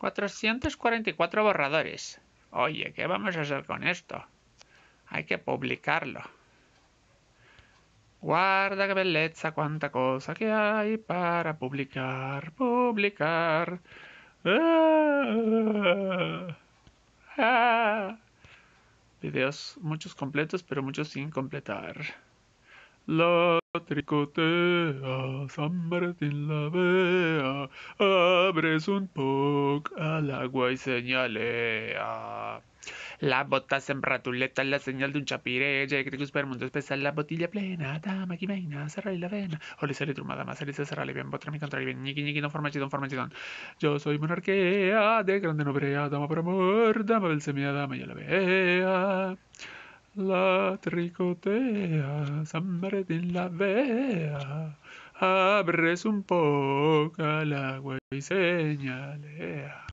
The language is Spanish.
444 borradores. Oye, ¿qué vamos a hacer con esto? Hay que publicarlo. Guarda qué belleza, cuánta cosa que hay para publicar, publicar. Ah. Ah. Videos muchos completos, pero muchos sin completar. La tricotea, San Martín la vea, abres un poc al agua y señalea. La bota sembratuleta, la señal de un te que per mundo especial, la botilla plena, dama, aquí vaina, y la vena, le sale truma, dama, se, cerrale bien, botra, mi contrario, bien, ñiqui, ñiqui, no forma chidón, forma chidón. Yo soy monarquea, de grande nobrea, dama por amor, dama belsemia, dama ya la vea la tricotea, San de la vea, abres un poco la agua y señalea.